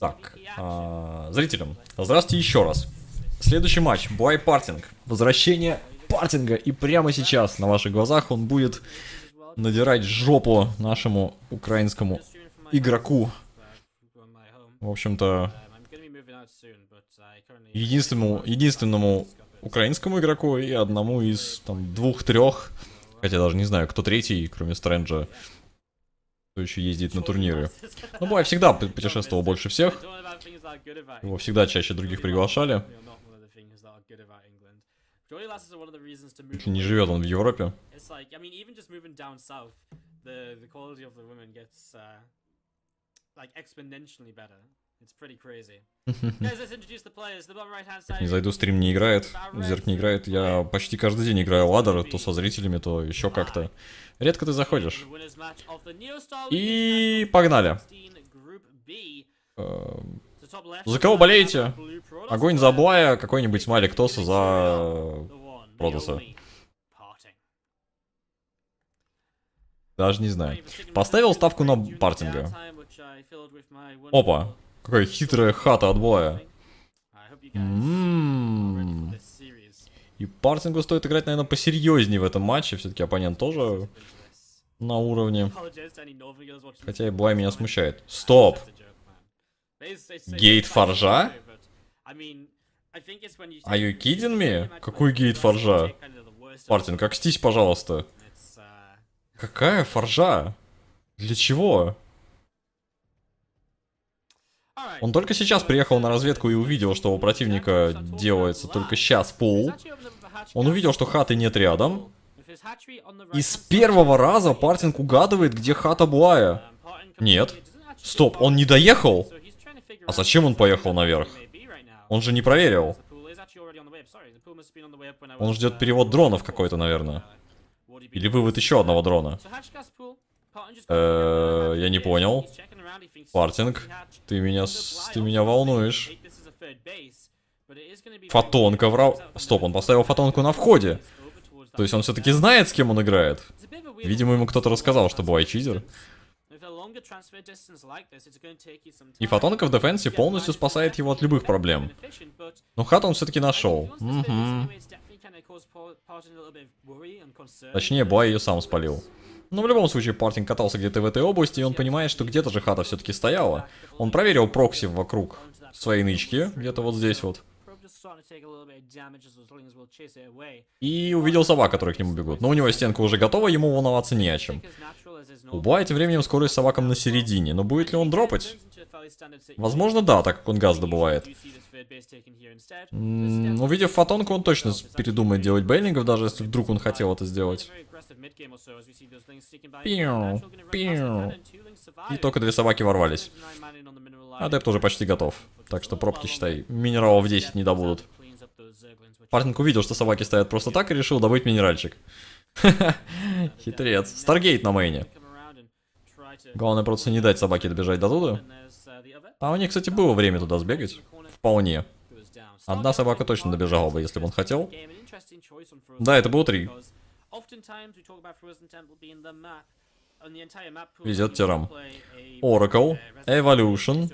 Так, а, зрителям, здравствуйте еще раз. Следующий матч, Буай Партинг. Возвращение Партинга. И прямо сейчас на ваших глазах он будет надирать жопу нашему украинскому игроку. В общем-то, единственному, единственному украинскому игроку и одному из там двух-трех, хотя даже не знаю, кто третий, кроме Стрэнджа, кто еще ездит на турниры. Ну, Бай всегда путешествовал больше всех. Его всегда чаще других приглашали. Не живет он в Европе. The, the quality of the women gets uh, like exponentially better. Не зайду, стрим не играет, зерк не играет. Я почти каждый день играю ладер, то со зрителями, то еще как-то. Редко ты заходишь. И погнали. Э, за кого болеете? Огонь за Блая, какой-нибудь смайлик Тоса за Протаса. Даже не знаю. Поставил ставку на партинга. Опа. Какая хитрая хата от боя. М-м-м. И Партингу стоит играть, наверное, посерьезнее в этом матче. Все-таки оппонент тоже на уровне. Хотя и Блай меня смущает. Стоп! Гейт фаржа? Are а you kidding me? Какой гейт фаржа? Партин, как стись, пожалуйста. Какая фаржа? Для чего? Он только сейчас приехал на разведку и увидел, что у противника делается только сейчас пол. Он увидел, что хаты нет рядом. И с первого раза Партинг угадывает, где хата Буая. Нет. Стоп, он не доехал? А зачем он поехал наверх? Он же не проверил. Он ждет перевод дронов какой-то, наверное. Или вывод еще одного дрона. Э -э я не понял. Фартинг, ты меня, ты меня волнуешь. Фотонка врал... Стоп, он поставил фотонку на входе. То есть он все-таки знает, с кем он играет. Видимо, ему кто-то рассказал, что бывает чизер. И фотонка в дефенсе полностью спасает его от любых проблем. Но хат он все-таки нашел. Угу. Точнее, Буа ее сам спалил. Но ну, в любом случае, Партин катался где-то в этой области, и он понимает, что где-то же хата все-таки стояла. Он проверил прокси вокруг своей нычки, где-то вот здесь вот. И увидел собак, которые к нему бегут. Но у него стенка уже готова, ему волноваться не о чем. Уба тем временем скорость собакам на середине, но будет ли он дропать? Возможно, да, так как он газ добывает. М ну, увидев фотонку, он точно передумает делать бейлингов, даже если вдруг он хотел это сделать. Пиу, пиу. И только две собаки ворвались. Адепт уже почти готов. Так что пробки, считай, минералов 10 не добудут тут. Партинг увидел, что собаки стоят просто так и решил добыть минеральчик. Хитрец. Старгейт на мейне. Главное просто не дать собаке добежать до туда. А у них, кстати, было время туда сбегать. Вполне. Одна собака точно добежала бы, если бы он хотел. Да, это было три. Везет тирам. Oracle, Evolution.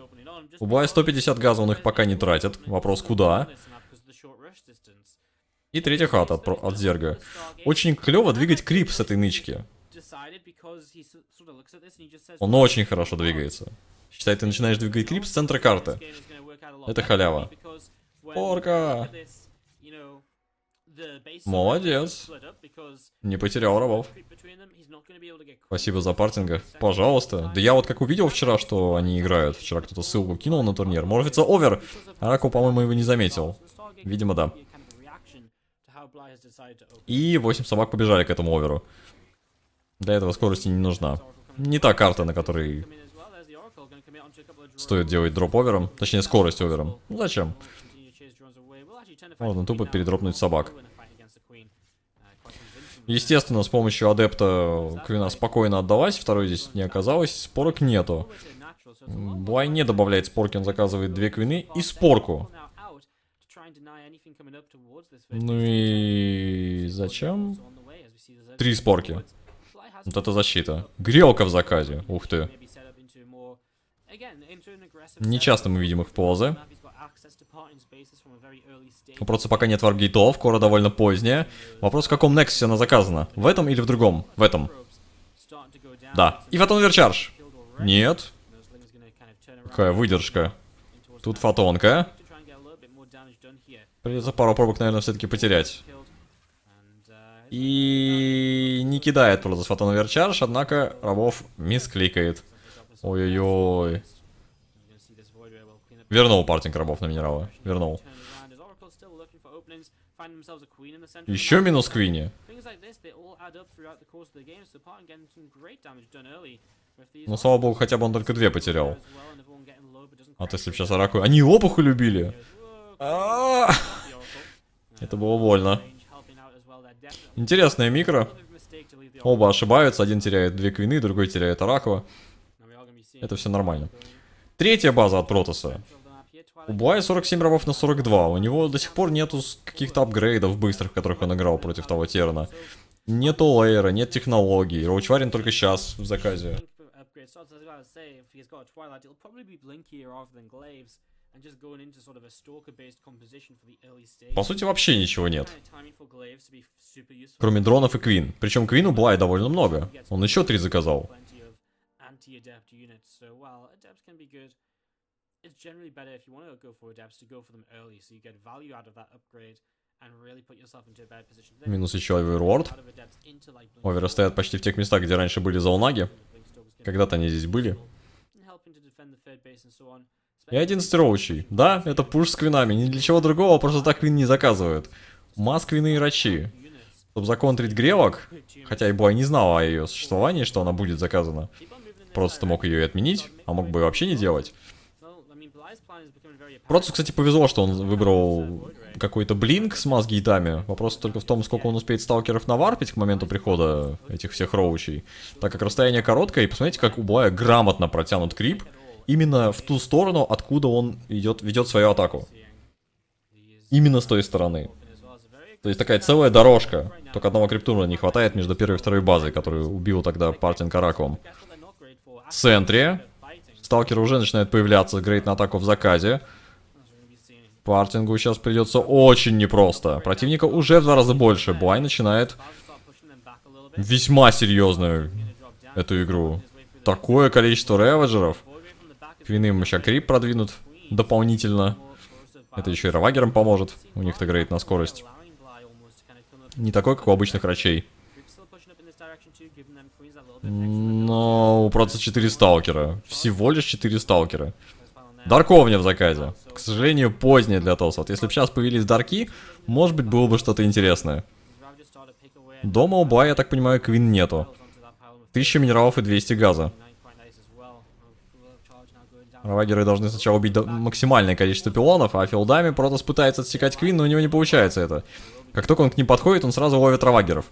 Убай 150 газа он их пока не тратят Вопрос куда? И третья хата от, от Зерга. Очень клево двигать крип с этой нычки. Он очень хорошо двигается. Считай, ты начинаешь двигать крип с центра карты. Это халява. Порка! Молодец. Не потерял рабов. Спасибо за партинга. Пожалуйста. Да я вот как увидел вчера, что они играют. Вчера кто-то ссылку кинул на турнир. Морфится овер. Араку, по-моему, его не заметил. Видимо, да. И 8 собак побежали к этому оверу. Для этого скорости не нужна. Не та карта, на которой стоит делать дроп овером. Точнее, скорость овером. Ну, зачем? Зачем? Можно тупо передропнуть собак. Естественно, с помощью адепта Квина спокойно отдалась, второй здесь не оказалось, спорок нету. Блай не добавляет спорки, он заказывает две квины и спорку. Ну и зачем? Три спорки. Вот это защита. Грелка в заказе, ух ты. Не часто мы видим их в полозе. Вопроса ну, пока нет варгейтов, кора довольно поздняя. Вопрос, в каком Nexus она заказана? В этом или в другом? В этом. Да. И фотон верчарж. Нет. Какая выдержка. Тут фотонка. Придется пару пробок, наверное, все-таки потерять. И не кидает просто фотон верчарж, однако рабов кликает. Ой-ой-ой. Вернул партинг рабов на минералы. Вернул. Еще минус Квинни. Ну, слава богу, хотя бы он только две потерял. А то если бы сейчас Араку... Они опуху любили! А! Это было больно. Интересная микро. Оба ошибаются. Один теряет две квины, другой теряет Аракова. Это все нормально. Третья база от Протаса. У Блая 47 рабов на 42. У него до сих пор нету каких-то апгрейдов быстрых, которых он играл против того Терна. Нету лейера, нет технологий. Роучварин только сейчас в заказе. По сути, вообще ничего нет. Кроме дронов и Квин. Причем Квин у Блай довольно много. Он еще три заказал it's generally better if you want to go for adepts to go for them early so you get value out of that upgrade and really put yourself into a better position. Минус еще Overworld. Овер стоят почти в тех местах, где раньше были заунаги. Когда-то они здесь были. Я один роучий. Да, это пуш с квинами. Ни для чего другого, просто так квин не заказывают. Мас квины и рачи. Чтобы законтрить гревок, хотя и Бой не знал о ее существовании, что она будет заказана. Просто мог ее и отменить, а мог бы и вообще не делать. Процу, кстати, повезло, что он выбрал какой-то блинк с маз Вопрос только в том, сколько он успеет сталкеров наварпить к моменту прихода этих всех роучей. Так как расстояние короткое, и посмотрите, как у Блая грамотно протянут крип именно в ту сторону, откуда он идет, ведет свою атаку. Именно с той стороны. То есть такая целая дорожка. Только одного криптура не хватает между первой и второй базой, которую убил тогда Партин Караком. В центре Сталкеры уже начинают появляться, грейт на атаку в заказе. Партингу сейчас придется очень непросто. Противника уже в два раза больше. Буай начинает весьма серьезную эту игру. Такое количество реваджеров, Квиным еще крип продвинут дополнительно. Это еще и равагерам поможет. У них-то грейт на скорость. Не такой, как у обычных врачей. Но ну, у просто 4 сталкера. Всего лишь 4 сталкера. Дарковня в заказе. К сожалению, позднее для Тос. если бы сейчас появились дарки, может быть, было бы что-то интересное. Дома у Бая, я так понимаю, квин нету. 1000 минералов и 200 газа. Равагеры должны сначала убить максимальное количество пилонов, а филдами Протас пытается отсекать Квин, но у него не получается это. Как только он к ним подходит, он сразу ловит равагеров.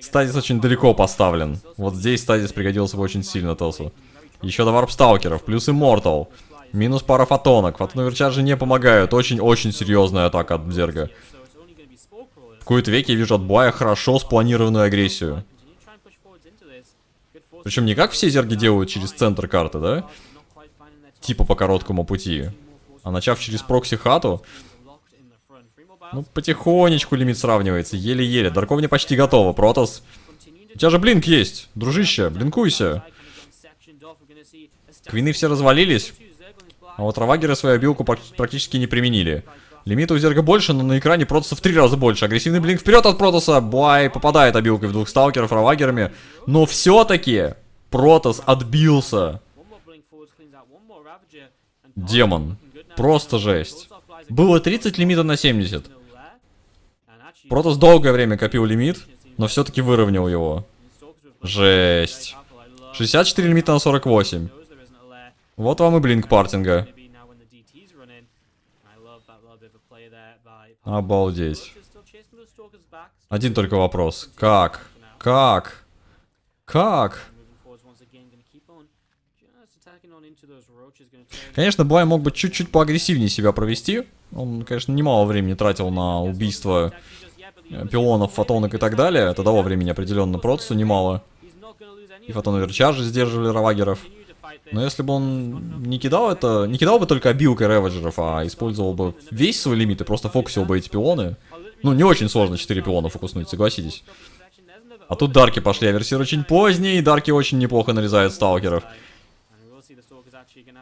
Стазис очень далеко поставлен. Вот здесь стазис пригодился бы очень сильно Тосу. Еще два варпсталкеров, плюс иммортал. Минус пара фотонок. Фотоноверчаржи не помогают. Очень-очень серьезная атака от Бзерга. В кои-то веки я вижу от Буая хорошо спланированную агрессию. Причем не как все зерги делают через центр карты, да? Типа по короткому пути. А начав через прокси хату, ну, потихонечку лимит сравнивается, еле-еле. Дарковня почти готова, Протос. У тебя же блинк есть, дружище, блинкуйся. Квины все развалились, а вот Равагеры свою обилку практически не применили. Лимита у Зерга больше, но на экране Протоса в три раза больше. Агрессивный блинк вперед от Протоса. Буай попадает обилкой в двух сталкеров равагерами. Но все-таки Протос отбился. Демон. Просто жесть. Было 30 лимита на 70. Протус долгое время копил лимит, но все-таки выровнял его. Жесть. 64 лимита на 48. Вот вам и блинк партинга. Обалдеть. Один только вопрос. Как? Как? Как? Конечно, Блай мог бы чуть-чуть поагрессивнее себя провести. Он, конечно, немало времени тратил на убийство пилонов, фотонок и так далее. Это дало времени определенно Процессу немало. И фотоны Верчаржи сдерживали Равагеров. Но если бы он не кидал это, не кидал бы только обилкой Реваджеров, а использовал бы весь свой лимит и просто фокусил бы эти пилоны. Ну, не очень сложно 4 пилона фокуснуть, согласитесь. А тут дарки пошли, аверсир очень поздний, и дарки очень неплохо нарезают сталкеров.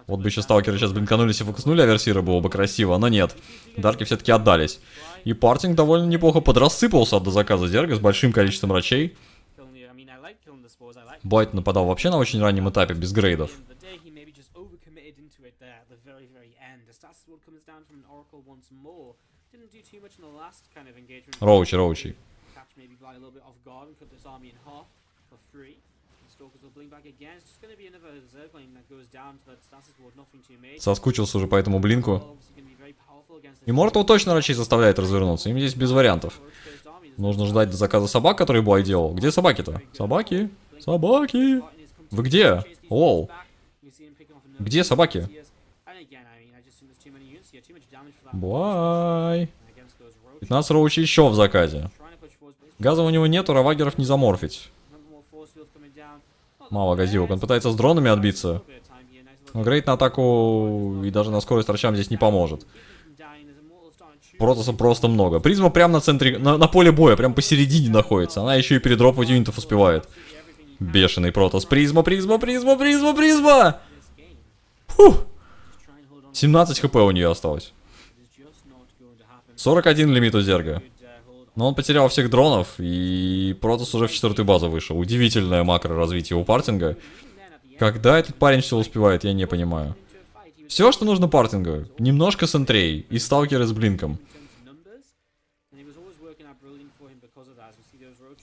Вот бы еще сталкеры сейчас блинканулись и фокуснули аверсира, было бы красиво, но нет. Дарки все-таки отдались. И партинг довольно неплохо подрассыпался от заказа Зерга с большим количеством врачей. Байт нападал вообще на очень раннем этапе, без грейдов. Роучи, Роучи. Stalkers will blink back again. It's just going to be another reserve that goes down to stasis ward. Nothing too major. Соскучился уже по этому блинку. Immortal точно врачей заставляет развернуться. Им здесь без вариантов. Нужно ждать до заказа собак, который Буай делал. Где собаки-то? Собаки? Собаки? Вы где? Оу. Где собаки? Буай. 15 роучей еще в заказе. Газа у него нету, равагеров не заморфить. Мало газилок, Он пытается с дронами отбиться. Но Грейт на атаку и даже на скорость торчам здесь не поможет. Протаса просто много. Призма прямо на центре, на, на поле боя, прям посередине находится. Она еще и передропывать юнитов успевает. Бешеный протос. Призма, призма, призма, призма, призма! Фух! 17 хп у нее осталось. 41 лимит у Зерга. Но он потерял всех дронов, и Протас уже в четвертую базу вышел. Удивительное макро развитие у партинга. Когда этот парень все успевает, я не понимаю. Все, что нужно партингу. Немножко сентрей и сталкеры с блинком.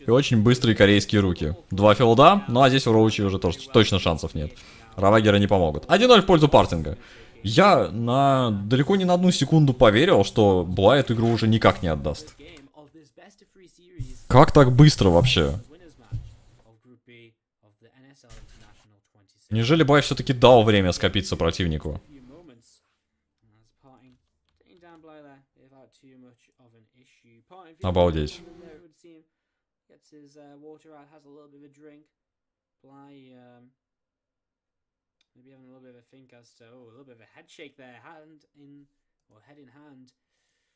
И очень быстрые корейские руки. Два филда, ну а здесь у Роучи уже тоже, точно шансов нет. Равагеры не помогут. 1-0 в пользу партинга. Я на далеко не на одну секунду поверил, что Блайт игру уже никак не отдаст. Как так быстро вообще? Неужели Бай все-таки дал время скопиться противнику? Обалдеть. Maybe having a little bit of a think as to, oh, a little bit of a head shake there, hand in, or head in hand.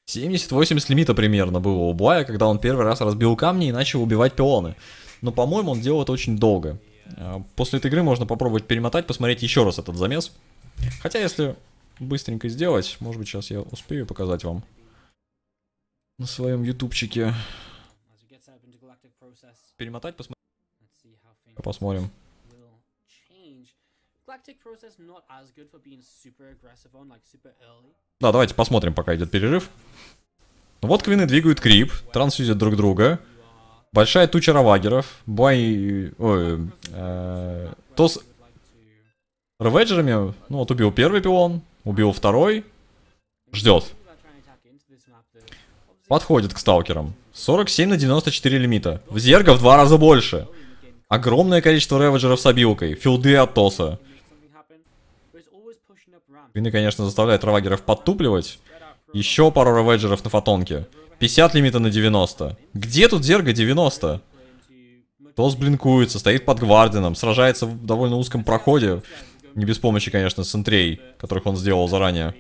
70-80 лимита примерно было у Блая, когда он первый раз разбил камни и начал убивать пилоны. Но, по-моему, он делал это очень долго. А, после этой игры можно попробовать перемотать, посмотреть еще раз этот замес. Хотя, если быстренько сделать, может быть, сейчас я успею показать вам на своем ютубчике. Перемотать, посмотреть. Посмотрим. Galactic process not as good for being super aggressive on, like super early. Да, давайте посмотрим, пока идет перерыв. Ну вот квины двигают крип, трансфюзят друг друга. Большая туча равагеров. Бай, Ой... Э, то с... Реведжерами... Ну вот убил первый пилон, убил второй. Ждет. Подходит к сталкерам. 47 на 94 лимита. В зерга в два раза больше. Огромное количество реведжеров с обилкой. Филды от Тоса. Вины, конечно, заставляет равагеров подтупливать. Еще пару раведжеров на фотонке. 50 лимита на 90. Где тут зерга 90? Тос блинкуется, стоит под гвардином, сражается в довольно узком проходе. Не без помощи, конечно, центрей, которых он сделал заранее.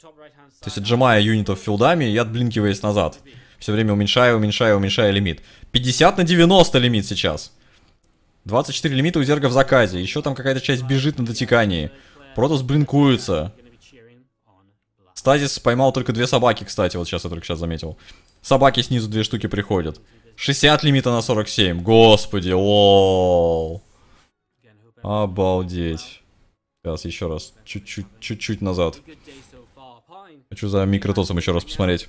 То есть отжимая юнитов филдами и отблинкиваясь назад. Все время уменьшая, уменьшая, уменьшая лимит. 50 на 90 лимит сейчас. 24 лимита у зерга в заказе. Еще там какая-то часть бежит на дотекании. Протус блинкуется. Стазис поймал только две собаки, кстати. Вот сейчас я только сейчас заметил. Собаки снизу две штуки приходят. 60 лимита на 47. Господи, лол. Обалдеть. Сейчас, еще раз. Чуть-чуть чуть-чуть назад. Хочу за микротосом еще раз посмотреть.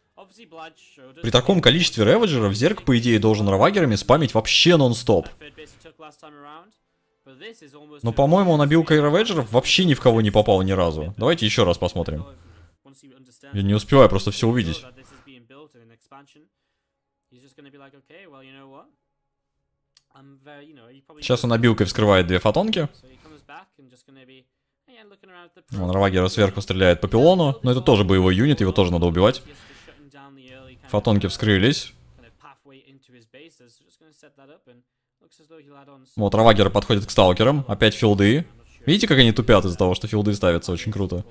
При таком количестве реведжеров Зерк, по идее, должен равагерами спамить вообще нон-стоп. Но, по-моему, он обилкой реведжеров вообще ни в кого не попал ни разу. Давайте еще раз посмотрим. Я не успеваю просто все увидеть. Сейчас он обилкой вскрывает две фотонки. Он Равагера сверху стреляет по пилону, но это тоже боевой юнит, его тоже надо убивать. Фотонки uh, вскрылись. Вот Равагер подходит к сталкерам. Опять филды. Видите, как они тупят из-за того, что филды ставятся очень круто.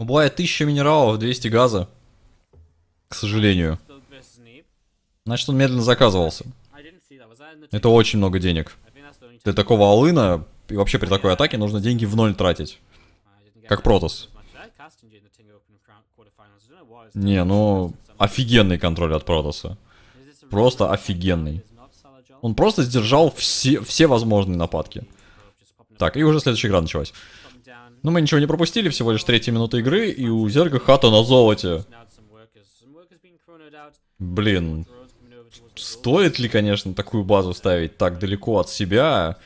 У Блая 1000 минералов, 200 газа. К сожалению. Значит, он медленно заказывался. Это очень много денег. Для такого алына и вообще при такой атаке нужно деньги в ноль тратить. Как Протас. Не, ну, офигенный контроль от Протаса. Просто офигенный. Он просто сдержал все, все возможные нападки. Так, и уже следующая игра началась. Ну, мы ничего не пропустили, всего лишь третья минута игры, и у Зерга хата на золоте. Блин, стоит ли, конечно, такую базу ставить так далеко от себя,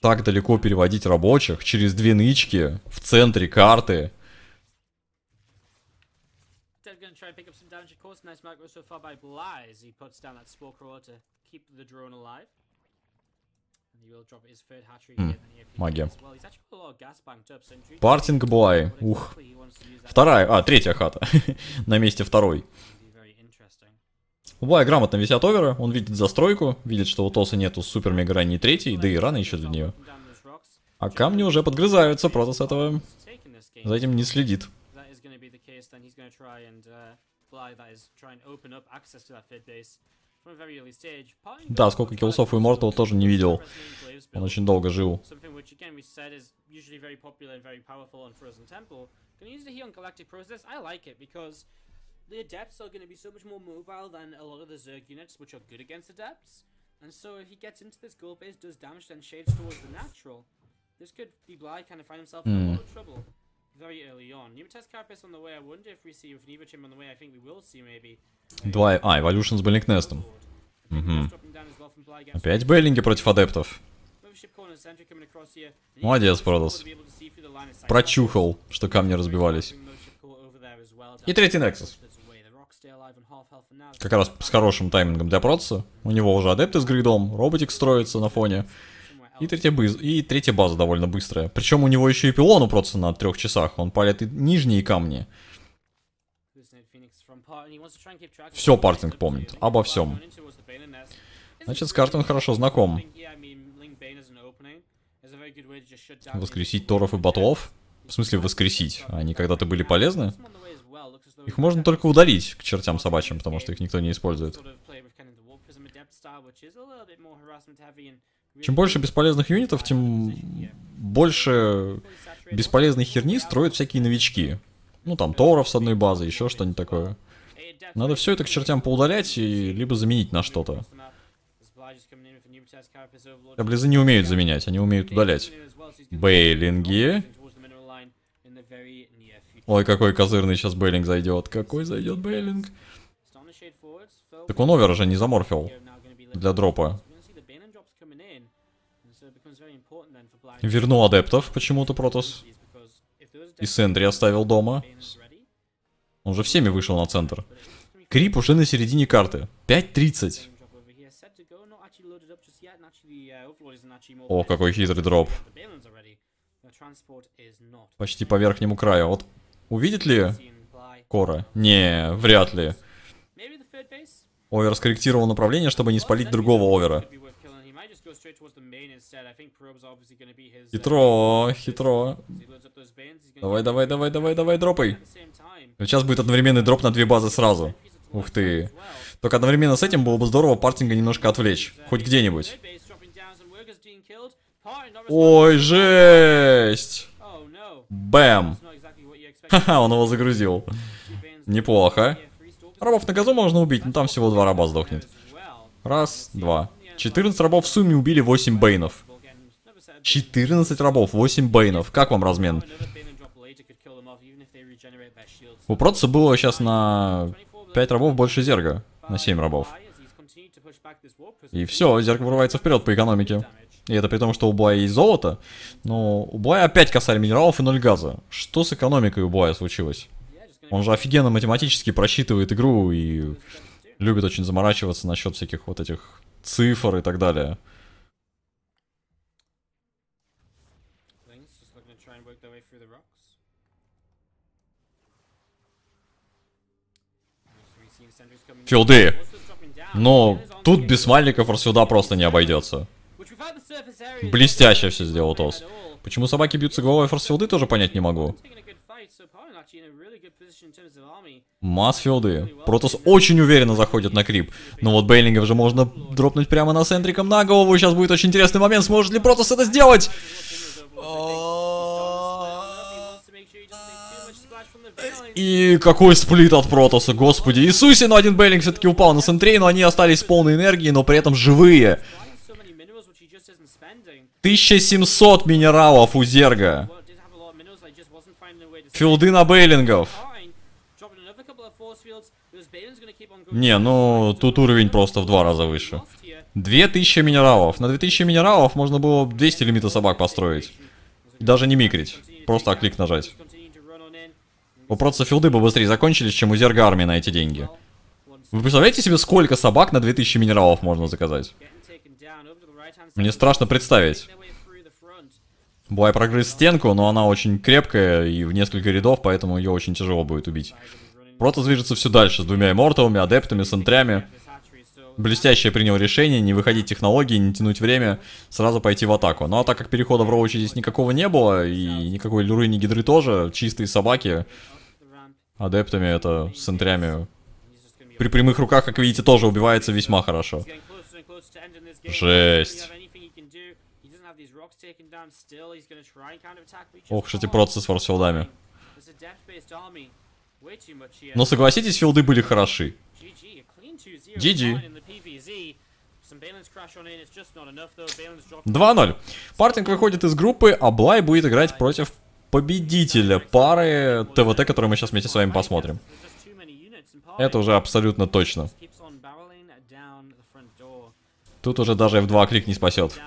так далеко переводить рабочих, через две нычки, в центре карты. Mm. Магия. Партинг Блай. Ух. Вторая, а, третья хата. На месте второй. У Блая грамотно висят оверы, он видит застройку, видит, что у Тоса нету супер-мега ранней третьей, да и рано еще до нее. А камни уже подгрызаются, просто с этого... За этим не следит. Да, сколько киллсов у Immortal тоже не видел. Он очень долго жил. Can use the heal on Galactic Process. I like it because the Adepts are going to be so much more mobile than a lot of the Zerg units, which are good against Adepts. And so if he gets into this goal base, does damage, then shades towards the natural. This could be Bligh kind of find himself mm. in a hmm. lot of trouble very early on. Newtest Carapace on the way, I wonder if we see with Nivachim on the way, I think we will see maybe. Два... А, Evolution с Беллингнестом. Угу. Опять Беллинги против адептов. Молодец, Продос. Прочухал, что камни разбивались. И третий Нексус. Как раз с хорошим таймингом для Протоса. У него уже адепты с гридом, роботик строится на фоне. И третья, баз... и третья база довольно быстрая. Причем у него еще и пилон у Протоса на трех часах. Он палит и нижние камни. Все Партинг помнит. Обо всем. Значит, с картой он хорошо знаком. Воскресить Торов и Ботлов? В смысле воскресить? Они когда-то были полезны? Их можно только удалить к чертям собачьим, потому что их никто не использует. Чем больше бесполезных юнитов, тем больше бесполезной херни строят всякие новички. Ну там Торов с одной базы, еще что-нибудь такое. Надо все это к чертям поудалять и либо заменить на что-то. Таблизы не умеют заменять, они умеют удалять. Бейлинги. Ой, какой козырный сейчас бейлинг зайдет. Какой зайдет бейлинг? Так он овер же не заморфил для дропа. Вернул адептов почему-то Протос. И Сэндри оставил дома. Он же всеми вышел на центр. Крип уже на середине карты. 5.30. Uh, О, какой хитрый дроп. Почти по верхнему краю. Вот увидит ли Кора? Не, вряд ли. Овер скорректировал направление, чтобы не спалить другого овера. Uh, хитро, хитро. Давай, давай, давай, давай, давай, дропай. Ну, сейчас будет одновременный дроп на две базы сразу. Ух ты. Только одновременно с этим было бы здорово партинга немножко отвлечь. Хоть где-нибудь. Ой, жесть! Бэм! Ха-ха, он его загрузил. Неплохо. Рабов на газу можно убить, но там всего два раба сдохнет. Раз, два. 14 рабов в сумме убили 8 бейнов. 14 рабов, 8 бейнов. Как вам размен? У Протаса было сейчас на 5 рабов больше зерга. На 7 рабов. И все, зерг вырывается вперед по экономике. И это при том, что у Буая есть золото. Но у Буая опять косарь минералов и ноль газа. Что с экономикой у Буая случилось? Он же офигенно математически просчитывает игру и любит очень заморачиваться насчет всяких вот этих цифр и так далее. Филды. Но тут без Мальников Расфилда просто не обойдется. Блестяще все сделал Тос. Почему собаки бьются головой форсфилды, тоже понять не могу. Масфилды. Протос очень уверенно заходит на крип. Но вот Бейлингов же можно дропнуть прямо на Сентриком на голову. Сейчас будет очень интересный момент. Сможет ли Протос это сделать? А. И какой сплит от Протоса, господи. Иисусе, но один Бейлинг все-таки упал на Сентрей, но они остались полной энергии, но при этом живые. 1700 минералов у Зерга. Филды на бейлингов. Не, ну тут уровень просто в два раза выше. 2000 минералов. На 2000 минералов можно было 200 лимита собак построить. даже не микрить. Просто клик нажать. У Вопрос филды бы быстрее закончились, чем у зерга армии на эти деньги. Вы представляете себе, сколько собак на 2000 минералов можно заказать? Мне страшно представить. Буай прогрыз стенку, но она очень крепкая и в несколько рядов, поэтому ее очень тяжело будет убить. Протас движется все дальше, с двумя иммортовыми, адептами, с Блестящее принял решение, не выходить технологии, не тянуть время, сразу пойти в атаку. Ну а так как перехода в роуче здесь никакого не было, и никакой люры, ни гидры тоже, чистые собаки, адептами это, с энтрями, при прямых руках, как видите, тоже убивается весьма хорошо. Жесть. Ох, что эти процессы с форсфилдами. Но согласитесь, филды были хороши. GG. 2-0. Партинг выходит из группы, а Блай будет играть против победителя пары ТВТ, которую мы сейчас вместе с вами посмотрим. Это уже абсолютно точно. Тут уже даже F2 крик не спасет.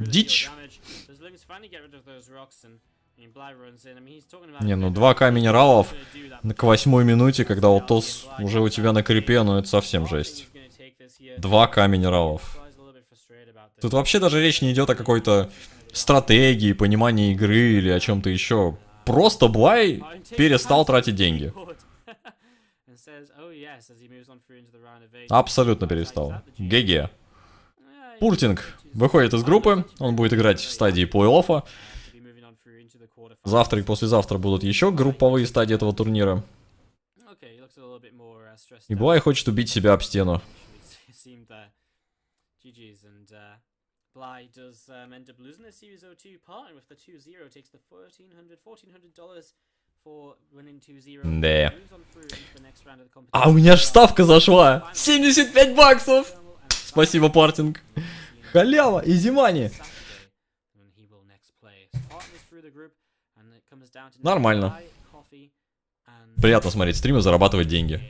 Дичь. Не, ну два к минералов к восьмой минуте, когда Олтос уже у тебя на крипе, ну это совсем жесть. Два к минералов. Тут вообще даже речь не идет о какой-то стратегии, понимания игры или о чем-то еще. Просто Блай перестал тратить деньги. Абсолютно перестал. ГГ. Пуртинг выходит из группы, он будет играть в стадии плей-оффа. Завтра и послезавтра будут еще групповые стадии этого турнира. И Блай хочет убить себя об стену. ally does um, end up the Series 02 part, with the 2 0 takes the $1,400, for winning 2 0. Да. А у меня же ставка зашла! 75 баксов! Спасибо, партинг! Халява! Изи мани! Нормально. Приятно смотреть стримы, зарабатывать деньги.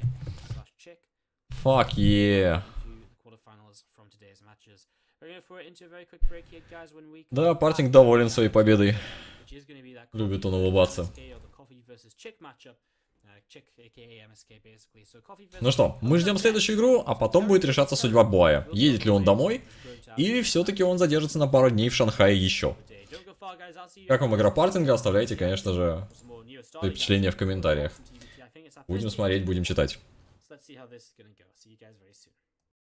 Fuck yeah. Да, Партинг доволен своей победой. Любит он улыбаться. Uh, ну что, мы ждем следующую игру, а потом будет решаться судьба Боя. Едет ли он домой, или все-таки он задержится на пару дней в Шанхае еще. Как вам игра партинга? Оставляйте, конечно же, впечатления в комментариях. Будем смотреть, будем читать.